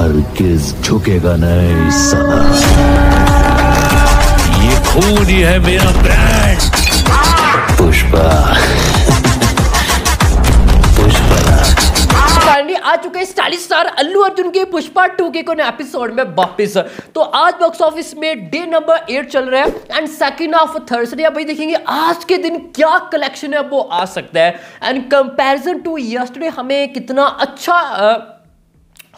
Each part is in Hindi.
हर किस झुकेगा नहीं सदा ये खून ही है मेरा ब्रांड पुष्पा आ चुके स्टाइलिश स्टार अल्लू अर्जुन के पुष्पा टू के कोने एपिसोड में वापस तो आज बॉक्स ऑफिस में डे नंबर एट चल रहा है एंड सेकंड ऑफ थर्सडे अभी देखेंगे आज के दिन क्या कलेक्शन है वो आ सकता है एंड कंपैरिजन टू यस्टरडे हमें कितना अच्छा आ,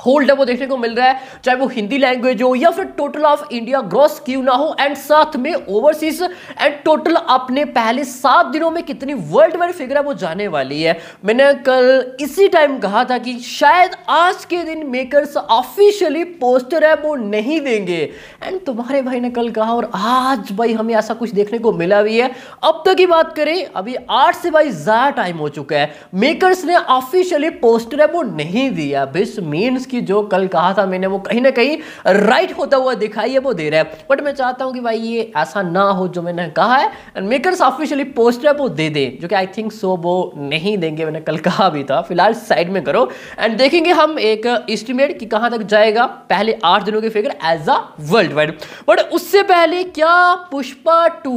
होल्ड है वो देखने को मिल रहा है चाहे वो हिंदी लैंग्वेज हो या फिर टोटल ऑफ इंडिया ग्रॉस क्यों ना हो एंड साथ में ओवरसीज एंड टोटल अपने पहले सात दिनों में कितनी वर्ल्ड वाइड फिगर है वो जाने वाली है मैंने कल इसी टाइम कहा था कि शायद आज के दिन मेकर्स ऑफिशियली पोस्टर है वो नहीं देंगे एंड तुम्हारे भाई ने कल कहा और आज भाई हमें ऐसा कुछ देखने को मिला भी है अब तक की बात करें अभी आठ से भाई ज़्यादा टाइम हो चुका है मेकर्स ने ऑफिशियली पोस्टर है वो नहीं दिया बिस मीन चीज़ की जो कल कहा था मैंने वो कहीं ना कहीं राइट होता हुआ दिखाई है वो दे रहा है बट मैं चाहता हूँ कि भाई ये ऐसा ना हो जो मैंने कहा है एंड मेकर्स ऑफिशियली पोस्टर है वो दे दें जो कि आई थिंक सो वो नहीं देंगे मैंने कल कहा भी था फिलहाल साइड में करो एंड देखेंगे हम एक इस्टीमेट कि कहाँ तक जाएगा पहले आठ दिनों की figure as a worldwide but उससे पहले क्या Pushpa two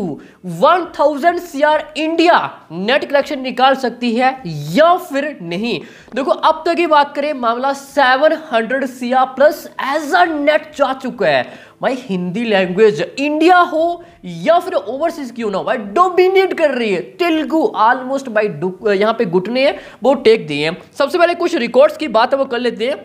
one thousand C R India net collection निकाल सकती है या फिर नहीं देखो अब तक की बात करें मामला सेवन हंड्रेड सिया प्लस एज अ नेट जा चुका है भाई हिंदी लैंग्वेज इंडिया हो या फिर ओवरसीज क्यों ना भाई डोमिनेट कर रही है तेलुगु ऑलमोस्ट भाई यहाँ पे घुटने वो टेक दिए सबसे पहले कुछ रिकॉर्ड्स की बात वो कर लेते हैं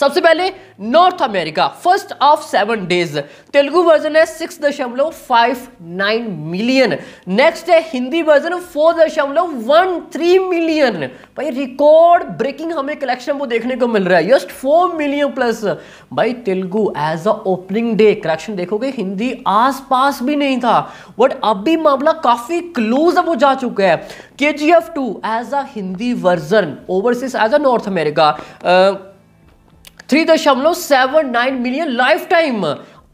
सबसे पहले North America first of seven days Telugu version है सिक्स दशमलव फाइव नाइन मिलियन नेक्स्ट है हिंदी वर्जन फोर दशमलव वन थ्री मिलियन भाई रिकॉर्ड ब्रेकिंग हमें कलेक्शन वो देखने को मिल रहा है जस्ट फोर मिलियन प्लस भाई Telugu as a opening day collection देखोगे हिंदी आस भी नहीं था बट अब भी मामला काफी क्लोज अब जा चुका है K G F two as a Hindi version overseas as a North America three दशमलव seven nine million lifetime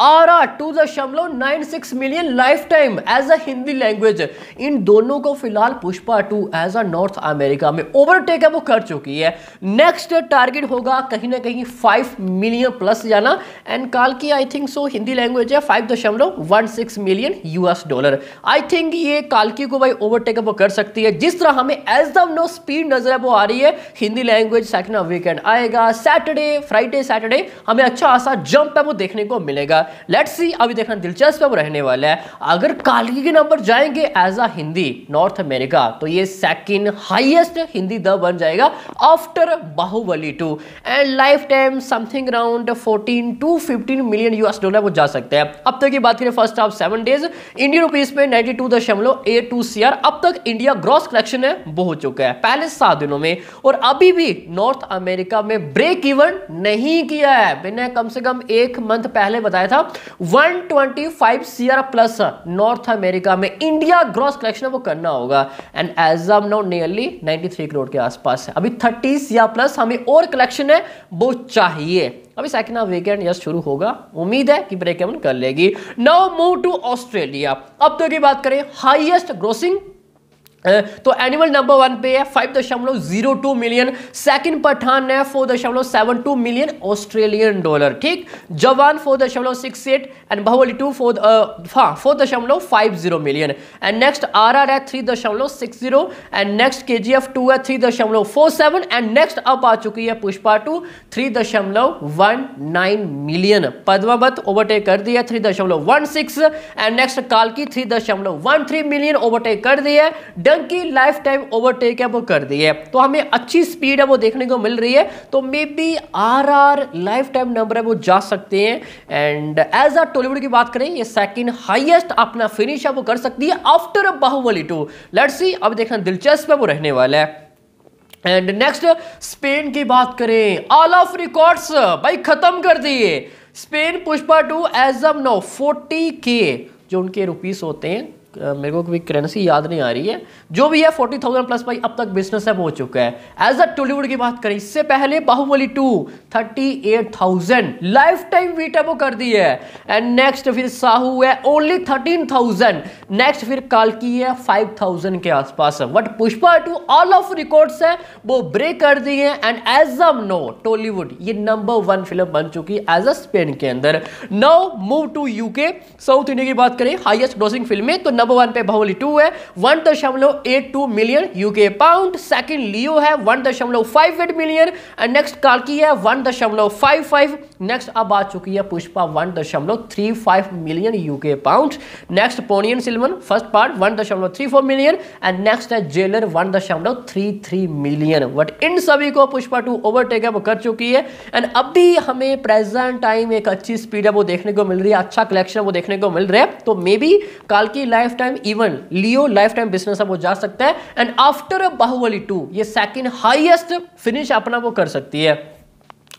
R R two दशमलव nine six million life time as a Hindi language इन दोनों को फिलहाल Pushpa two as a North America में ओवरटेक है वो कर चुकी है नेक्स्ट टारगेट होगा कहीं ना कहीं फाइव मिलियन प्लस जाना एंड काल की I think so Hindi language है फाइव दशमलव one six million US dollar I think ये कालकी को भाई ओवरटेक वो कर सकती है जिस तरह हमें एज द नो स्पीड नजर है वो आ रही है हिंदी लैंग्वेज सेकंड वीकेंड आएगा सैटरडे फ्राइडे सैटरडे हमें अच्छा खासा जंप है वो देखने को मिलेगा लेट्स सी अभी देखना दिलचस्प अब रहने वाला है अगर कालगी के नंबर जाएंगे as a Hindi north America तो ये सेकंड हाईएस्ट हिंदी द बन जाएगा after Baahubali two and life time something around fourteen to fifteen million US dollar वो जा सकते हैं अब तक की बात करें first half seven days Indian rupees में नाइन्टी टू दशमलव ए टू सी आर अब तक इंडिया ग्रॉस कलेक्शन है वो हो चुका है पहले सात दिनों में और अभी भी नॉर्थ अमेरिका में ब्रेक इवन नहीं किया है मैंने कम से कम एक मंथ पहले बताया था 125 सीआर प्लस नॉर्थ अमेरिका में इंडिया ग्रॉस कलेक्शन वो करना होगा and as of now nearly 93 crore के आसपास है अभी 30 सीआर प्लस हमें और कलेक्शन है वो चाहिए अभी सेकंड हाफ वीकेंड यस शुरू होगा उम्मीद है कि ब्रेक एवन कर लेगी नाउ मूव टू ऑस्ट्रेलिया अब तो की बात करें हाईएस्ट ग्रोसिंग तो एनिमल नंबर वन पे है फाइव दशमलव zero two million second Pathaan है फोर दशमलव seven two million Australian dollar ठीक जवान फोर दशमलव six eight and Baahubali two four हाँ फोर दशमलव five zero million and next R R है थ्री दशमलव six zero and next K G F two है थ्री दशमलव फोर सेवन एंड नेक्स्ट अब आ चुकी है पुष्पा टू थ्री दशमलव one nine million Padmaavat overtake कर दिया थ्री दशमलव वन सिक्स एंड नेक्स्ट काल की थ्री दशमलव वन थ्री मिलियन ओवरटेक कर दिया जंग की लाइफ टाइम ओवरटेक है वो कर दी है तो हमें अच्छी स्पीड है वो देखने को मिल रही है तो maybe R R life time number है वो जा सकते हैं एंड एज आ टॉलीवुड की बात करें ये सेकंड हाईएस्ट अपना फिनिश है वो कर सकती है after Baahubali two let's see अब देखना दिलचस्प है वो रहने वाला है एंड नेक्स्ट स्पेन की बात करें ऑल ऑफ रिकॉर्ड्स भाई खत्म कर दिए Spain Pushpa two as M no forty के जो उनके रुपीस होते हैं मेरे को कभी करेंसी याद नहीं आ रही है जो भी है फोर्टी थाउजेंड प्लस भाई अब तक बिजनेस है पहुंच चुका है एज अ टॉलीवुड की बात करें इससे पहले Baahubali two thirty eight thousand life time वीटा वो कर दी है एंड नेक्स्ट फिर साहू है ओनली थर्टीन थाउजेंड नेक्स्ट फिर कालकी है फाइव थाउजेंड के आसपास है but Pushpa two all of records है वो ब्रेक कर दी है and as a no Tollywood ये नंबर वन फिल्म बन चुकी है एज अ स्पेन के अंदर now move to UK south India की बात करें हाइएस्ट ग्रोसिंग फिल्में तो नंबर वन पे बाहुबली टू है वन दशमलव eight two million UK pound second Leo है वन दशमलव five eight million and next कार्की है वन दशमलव फाइव फाइव नेक्स्ट अब आ चुकी है पुष्पा वन दशमलव three five million UK pound next Ponniyin Selvan first part one दशमलव three four million and next है जेलर वन दशमलव थ्री थ्री मिलियन बट इन सभी को पुष्पा टू ओवरटेक अब कर चुकी है एंड अब भी हमें प्रेजेंट टाइम एक अच्छी स्पीड है वो देखने को मिल रही है अच्छा कलेक्शन वो देखने को मिल रहा है तो मे बी काल की life time even Leo life time business है वो जा सकता है एंड आफ्टर बाहुबली टू ये सेकेंड हाइएस्ट फिनिश अपना वो कर सकती है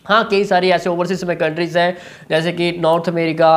हाँ कई सारी ऐसे ओवरसीज में कंट्रीज़ हैं जैसे कि नॉर्थ अमेरिका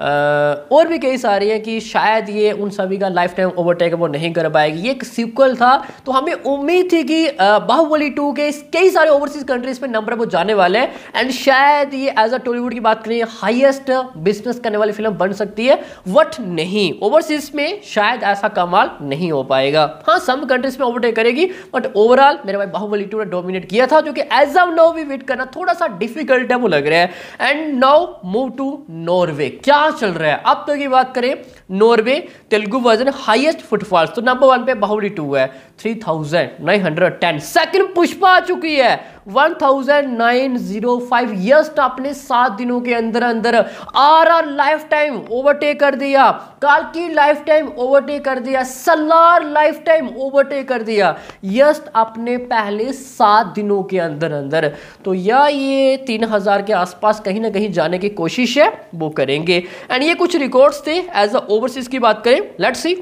और भी कई सारी हैं कि शायद ये उन सभी का लाइफ टाइम ओवरटेक वो नहीं कर पाएगी ये एक सीक्वल था तो हमें उम्मीद थी कि बाहुबली टू के कई सारे ओवरसीज कंट्रीज पे नंबर वो जाने वाले हैं एंड शायद ये एज अ टॉलीवुड की बात करें हाइएस्ट बिजनेस करने वाली फिल्म बन सकती है वट नहीं ओवरसीज में शायद ऐसा कमाल नहीं हो पाएगा हाँ सम कंट्रीज में ओवरटेक करेगी बट ओवरऑल मेरे भाई बाहुबली टू ने डोमिनेट किया था जो कि एज अ नो भी वेट करना थोड़ा सा डिफिकल्ट है वो लग रहा है and now move to Norway क्या चल रहा है अब तो की बात करें Norway Telugu version highest footfalls तो नंबर वन पे बाहुबली टू है three thousand nine hundred ten second Pushpa आ चुकी है one thousand nine zero five यस्ट आपने सात दिनों के अंदर अंदर R R life time overtake कर दिया काल की लाइफ टाइम ओवरटेक कर दिया सलार लाइफ टाइम ओवरटेक कर दिया यस्ट आपने पहले सात दिनों के अंदर अंदर तो या ये तीन हजार के आसपास कहीं ना कहीं जाने की कोशिश है वो करेंगे एंड ये कुछ रिकॉर्ड्स थे एज अ ओवरसीज की बात करें लेट्स सी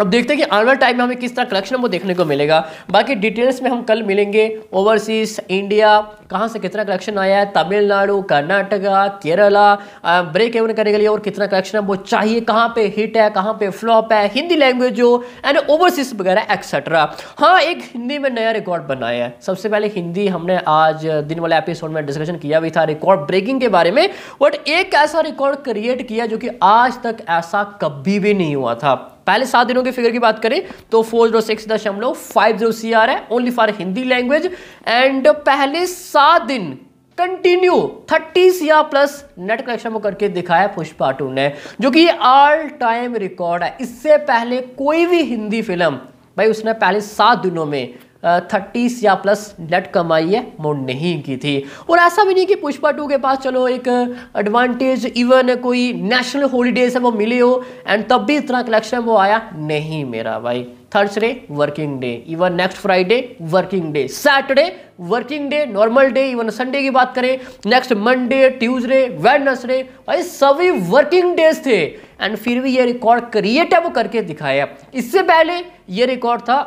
अब देखते हैं कि आने वाले टाइम में हमें किस तरह कलेक्शन वो देखने को मिलेगा बाकी डिटेल्स में हम कल मिलेंगे ओवरसीज इंडिया कहाँ से कितना कलेक्शन आया है तमिलनाडु कर्नाटका केरला ब्रेक एवन करने के लिए और कितना कलेक्शन वो चाहिए कहाँ पे हिट है कहाँ पे फ्लॉप है हिंदी लैंग्वेज हो एंड ओवरसीज वगैरह एक्सेट्रा हाँ एक हिंदी में नया रिकॉर्ड बनाया है सबसे पहले हिंदी हमने आज दिन वाले एपिसोड में डिस्कशन किया भी था रिकॉर्ड ब्रेकिंग के बारे में बट एक ऐसा रिकॉर्ड क्रिएट किया जो कि आज तक ऐसा कभी भी नहीं हुआ था पहले सात दिनों के फिगर की बात करें तो फोर जीरो सिक्स दशमलव फाइव जीरो सी आर है only for Hindi language and पहले सात दिन continue thirty R plus net collection को करके दिखाया पुष्पा टू ने जो कि ऑल टाइम रिकॉर्ड है इससे पहले कोई भी हिंदी फिल्म भाई उसने पहले सात दिनों में थर्टीस या प्लस नेट कमाई है मोड नहीं की थी और ऐसा भी नहीं कि पुष्पा टू के पास चलो एक एडवांटेज इवन कोई नेशनल हॉलीडे है वो मिले हो एंड तब भी इतना कलेक्शन वो आया नहीं मेरा भाई Thursday working day even next Friday working day Saturday working day normal day even Sunday की बात करें नेक्स्ट मंडे ट्यूजडे वेडनसडे भाई सभी वर्किंग डेज थे एंड फिर भी ये रिकॉर्ड क्रिएट है वो करके दिखाया इससे पहले ये रिकॉर्ड था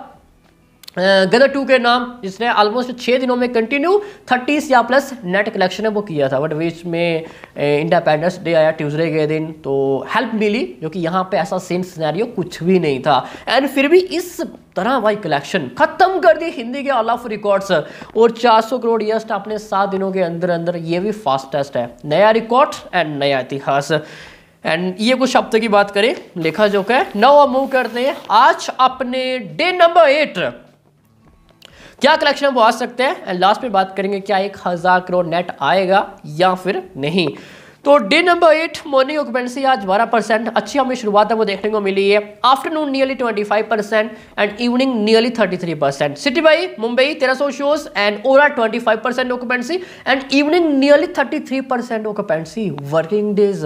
गदर टू के नाम जिसने ऑलमोस्ट छः दिनों में कंटिन्यू थर्टीस या प्लस नेट कलेक्शन है वो किया था बट बीच में इंडिपेंडेंस डे आया ट्यूसडे के दिन तो हेल्प मिली जो कि यहाँ पे ऐसा सेम सिनेरियो कुछ भी नहीं था एंड फिर भी इस तरह भाई कलेक्शन खत्म कर दी हिंदी के ऑल ऑफ रिकॉर्ड्स और 400 करोड़ यस्ट अपने सात दिनों के अंदर अंदर ये भी फास्टेस्ट है नया रिकॉर्ड एंड नया इतिहास एंड ये कुछ हफ्ते की बात करें लेखा जो है नवा मूव करते हैं आज अपने डे नंबर एट क्या कलेक्शन वो आ सकते हैं एंड लास्ट में बात करेंगे क्या एक हज़ार करोड़ नेट आएगा या फिर नहीं तो day number eight morning occupancy आज 12 परसेंट अच्छी हमें शुरुआत है वो देखने को मिली है afternoon nearly 25 percent and evening nearly 33 percent city by Mumbai 1300 shows and ओरा 25 percent occupancy and evening nearly 33 percent occupancy working days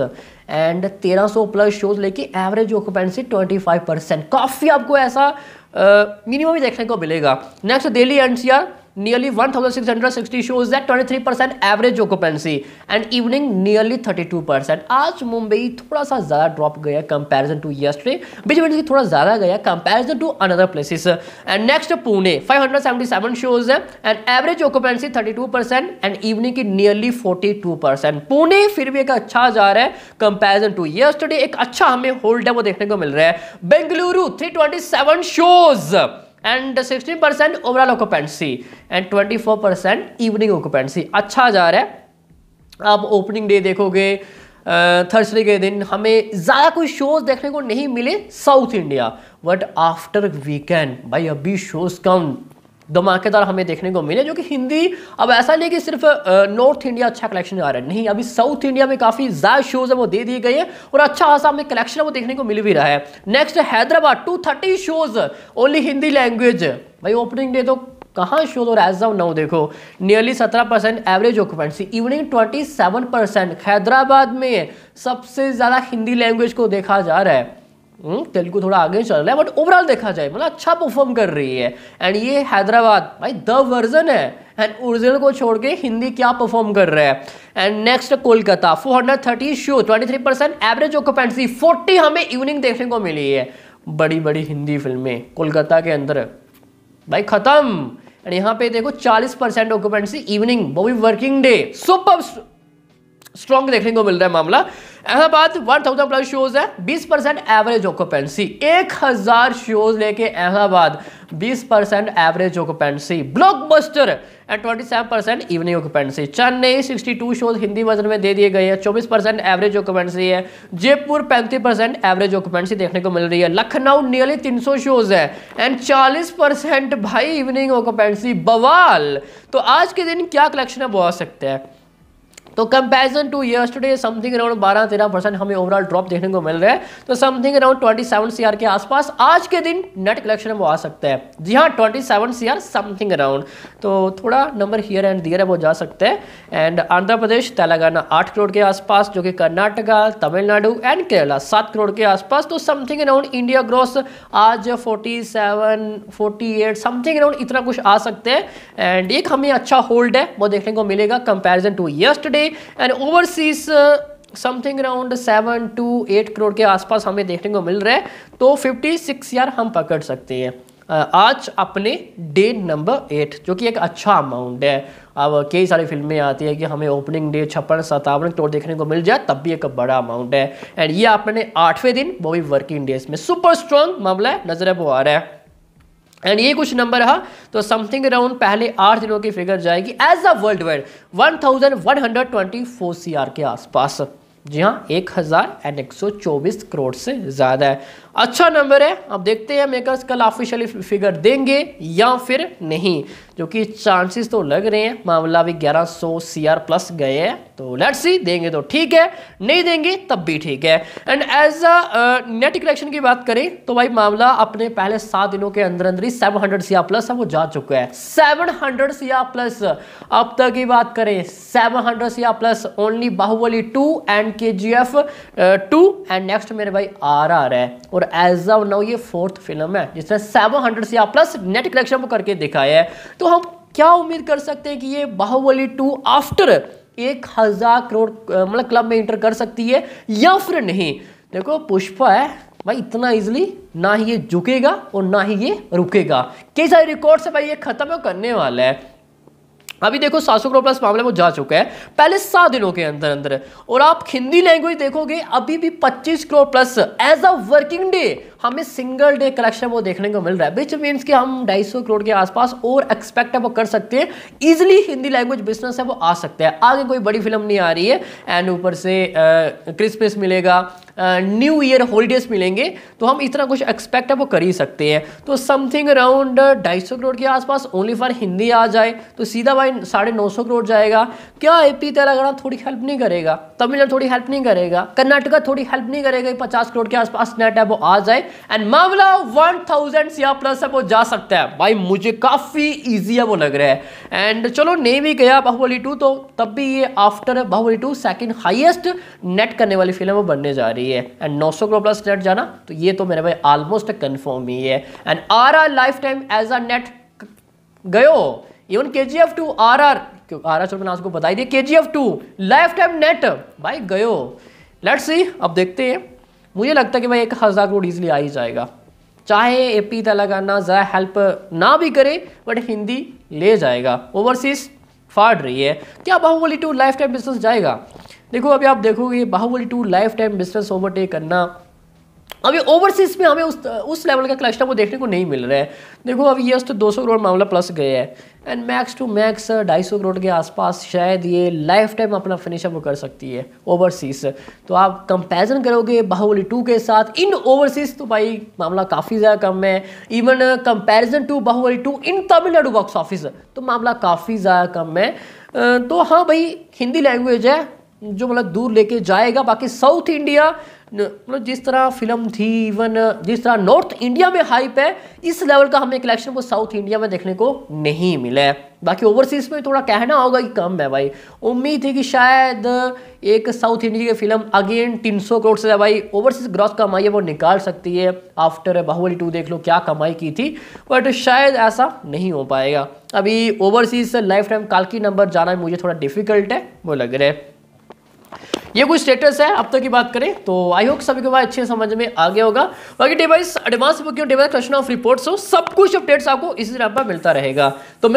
and 1300 plus shows लेके एवरेज ऑक्यूपेंसी 25 परसेंट काफ़ी आपको ऐसा मिनिमम ही देखने को मिलेगा next Delhi NCR nearly 1660 shows that 23% average occupancy and evening nearly 32% आज मुंबई थोड़ा सा ज़्यादा ड्रॉप गया कंपैरिजन टू यस्टरडे बिजली थोड़ा ज़्यादा गया comparison to another places and next Pune 577 shows an average occupancy 32% and evening की nearly 42% पुणे फिर भी एक अच्छा जा रहा है कंपेरिजन टू यस्टरडे एक अच्छा हमें होल्ड है वो देखने को मिल रहा है Bengaluru 327 shows and 16 percent overall occupancy and 24 percent evening occupancy अच्छा जा रहा है आप ओपनिंग डे देखोगे थर्सडे के दिन हमें ज़्यादा कोई शोज़ देखने को नहीं मिले south India but after weekend भाई अभी शोज़ कम धमाकेदार हमें देखने को मिले जो कि हिंदी अब ऐसा नहीं कि सिर्फ नॉर्थ इंडिया अच्छा कलेक्शन आ रहा है नहीं अभी साउथ इंडिया में काफ़ी ज़्यादा शोज़ है वो दे दिए गए हैं और अच्छा खासा हमें कलेक्शन वो देखने को मिल भी रहा है next Hyderabad two thirty shows only Hindi language भाई ओपनिंग डे तो कहाँ शोज और एज ऑफ नाउ देखो nearly 17 percent average occupancy evening 27 percent Hyderabad में सबसे ज़्यादा हिंदी लैंग्वेज को देखा जा रहा है हम्म, तेलुगु थोड़ा आगे चल रहा है बट ओवरऑल देखा जाए मतलब अच्छा परफॉर्म कर रही है एंड ये हैदराबाद भाई द वर्जन है एंड ओरिजिनल को छोड़ के हिंदी क्या परफॉर्म कर रहा है and next Kolkata 430 hundred thirty show twenty percent average occupancy 40 हमें इवनिंग देखने को मिली है बड़ी बड़ी हिंदी फिल्में कोलकाता के अंदर भाई ख़त्म एंड यहाँ पे देखो 40 परसेंट ऑक्यूपेंसी इवनिंग वो भी वर्किंग डे सुपर स्ट्रॉन्ग देखने को मिल रहा है मामला Ahmedabad one thousand plus shows है 20 परसेंट एवरेज ऑक्यूपेंसी 1000 शोज लेके Ahmedabad 20 percent average occupancy blockbuster and 27 percent evening occupancy Chennai 62 shows Hindi version में दे दिए गए हैं 24 परसेंट एवरेज ऑक्यूपेंसी है जयपुर 35 परसेंट एवरेज ऑक्यूपेंसी देखने को मिल रही है लखनऊ नियरली 300 शोज है एंड 40 परसेंट भाई इवनिंग ऑक्यूपेंसी बवाल तो आज के दिन क्या कलेक्शन है बहुत सकते हैं तो comparison to yesterday something around बारह तेरह परसेंट हमें ओवरऑल ड्रॉप देखने को मिल रहा है तो something around twenty seven C के आसपास आज के दिन नेट कलेक्शन वो आ सकता है जी हाँ twenty seven C something around तो थोड़ा नंबर हियर एंड दियर है वो जा सकते हैं एंड आंध्र प्रदेश तेलंगाना आठ करोड़ के आसपास जो कि कर्नाटका तमिलनाडु एंड केरला सात करोड़ के आसपास तो समथिंग अराउंड इंडिया ग्रोस आज forty seven forty eight something around इतना कुछ आ सकते हैं एंड एक हमें अच्छा होल्ड है वो देखने को मिलेगा comparison to yesterday and overseas something around seven to eight crore के आसपास हमें देखने को मिल रहा है तो फिफ्टी सिक्स ईयर हम पकड़ सकते हैं uh, आज अपने डे नंबर एट जो कि एक अच्छा अमाउंट है अब कई सारी फिल्में आती है कि हमें ओपनिंग डे छप्पन सतावन करोड़ देखने को मिल जाए तब भी एक बड़ा अमाउंट है एंड ये आपने आठवें दिन वो भी वर्किंग डेज में सुपर स्ट्रॉन्ग मामला है नजर वो आ रहा है एंड ये कुछ नंबर रहा तो समथिंग अराउंड पहले आठ दिनों की फिगर जाएगी as a worldwide one thousand one hundred twenty four C R के आसपास जी हाँ एक हज़ार एंड एक सौ चौबीस करोड़ से ज़्यादा है अच्छा नंबर है अब देखते हैं मेकर्स कल ऑफिशियली फिगर देंगे या फिर नहीं जो कि चांसेस तो लग रहे हैं मामला भी 1100 सौ सी आर प्लस गए हैं तो लेट्स सी देंगे तो ठीक है नहीं देंगे तब भी ठीक है and as a net collection की बात करें तो भाई मामला अपने पहले सात दिनों के अंदर अंदर ही seven hundred C R plus है वो जा चुका है seven hundred C R plus अब तक की बात करें seven hundred C R plus only Baahubali two and K G F two and next मेरे भाई आर आर है और एज ऑफ नाउ ये फोर्थ फिल्म है जिसने सेवन हंड्रेड से प्लस नेट कलेक्शन करके दिखाया है तो हम क्या उम्मीद कर सकते हैं कि ये बाहुबली टू आफ्टर एक हज़ार करोड़ मतलब क्लब में इंटर कर सकती है या फिर नहीं देखो पुष्पा है भाई इतना इजिली ना ही ये झुकेगा और ना ही ये रुकेगा कई सारे रिकॉर्ड से भाई ये ख़त्म करने वाला है अभी देखो सासो करोड़ प्लस मामले में जा चुका है पहले सात दिनों के अंदर अंदर और आप हिंदी लैंग्वेज देखोगे अभी भी 25 crore plus as a working day हमें सिंगल डे कलेक्शन वो देखने को मिल रहा है विच मीन्स कि हम सौ करोड़ के आसपास और एक्सपेक्ट वो कर सकते हैं ईजिली हिंदी लैंग्वेज बिजनेस है वो आ सकता है आगे कोई बड़ी फिल्म नहीं आ रही है एंड ऊपर से क्रिसमस मिलेगा न्यू ईयर हॉलीडेज मिलेंगे तो हम इतना कुछ एक्सपेक्ट है वो कर ही सकते हैं तो समथिंग अराउंड ढाई सौ करोड़ के आसपास ओनली फॉर हिंदी आ जाए तो सीधा भाई साढ़े नौ सौ करोड़ जाएगा क्या ए पी तेलंगाना थोड़ी हेल्प नहीं करेगा तमिलनाडु थोड़ी हेल्प नहीं करेगा कर्नाटका थोड़ी हेल्प नहीं करेगा पचास करोड़ के आसपास नेट है वो आ जाए एंड मामला वन थाउजेंड या प्लस है वो जा सकता है भाई मुझे काफ़ी इजी है वो लग रहा है एंड चलो नेम ही गया बाहुबली टू तो तब भी ये after Baahubali two second highest net करने वाली फिल्म वो बनने जा रही है एंड 900 करोड़ प्लस नेट जाना तो ये तो मेरे भाई ऑलमोस्ट कन्फर्म ही है and R R life time as a net गयो even K G F two R R क्यों आर आर चौपना मैंने बताई दी K G F two life time net भाई गयो लेट्स सी अब देखते हैं मुझे लगता है कि भाई एक हज़ार करोड़ ईजिली आ ही जाएगा चाहे ए पी तेलंगाना ज़रा हेल्प ना भी करे बट हिंदी ले जाएगा ओवरसीज फाड़ रही है क्या Baahubali two life time business जाएगा देखो अभी आप देखोगे Baahubali two life time business overtake करना अभी ओवरसीज में हमें उस उस लेवल का क्लस्टर वो देखने को नहीं मिल रहा है देखो अभी यस तो 200 करोड़ मामला प्लस गए है and max to max 250 crore के आसपास शायद ये लाइफ टाइम अपना फिनिशअप कर सकती है ओवरसीज तो आप कंपैरिजन करोगे बाहुबली टू के साथ इन ओवरसीज तो भाई मामला काफ़ी ज़्यादा कम है even comparison to Baahubali two in Tamil Nadu box office तो मामला काफ़ी ज़्यादा कम है तो हाँ भाई हिंदी लैंग्वेज है जो मतलब दूर लेके जाएगा बाकी साउथ इंडिया मतलब जिस तरह फिल्म थी इवन जिस तरह नॉर्थ इंडिया में हाइप है इस लेवल का हमें कलेक्शन को साउथ इंडिया में देखने को नहीं मिला है बाकी ओवरसीज़ में थोड़ा कहना होगा कि कम है भाई उम्मीद थी कि शायद एक साउथ इंडिया की फिल्म अगेन 300 करोड़ से भाई ओवरसीज़ ग्रॉथ कमाई है वो निकाल सकती है आफ्टर बाहुबली टू देख लो क्या कमाई की थी बट शायद ऐसा नहीं हो पाएगा अभी ओवरसीज़ से लाइफ टाइम काल की नंबर जाना मुझे थोड़ा डिफिकल्ट है वो लग रहा है ये कुछ स्टेटस है अब तक तो की बात करें तो आई होप सभी बाद अच्छे समझ में आ गया होगा बाकी device advance booking device question of report हो सब कुछ अपडेट्स आपको इसी तरह पर मिलता रहेगा तो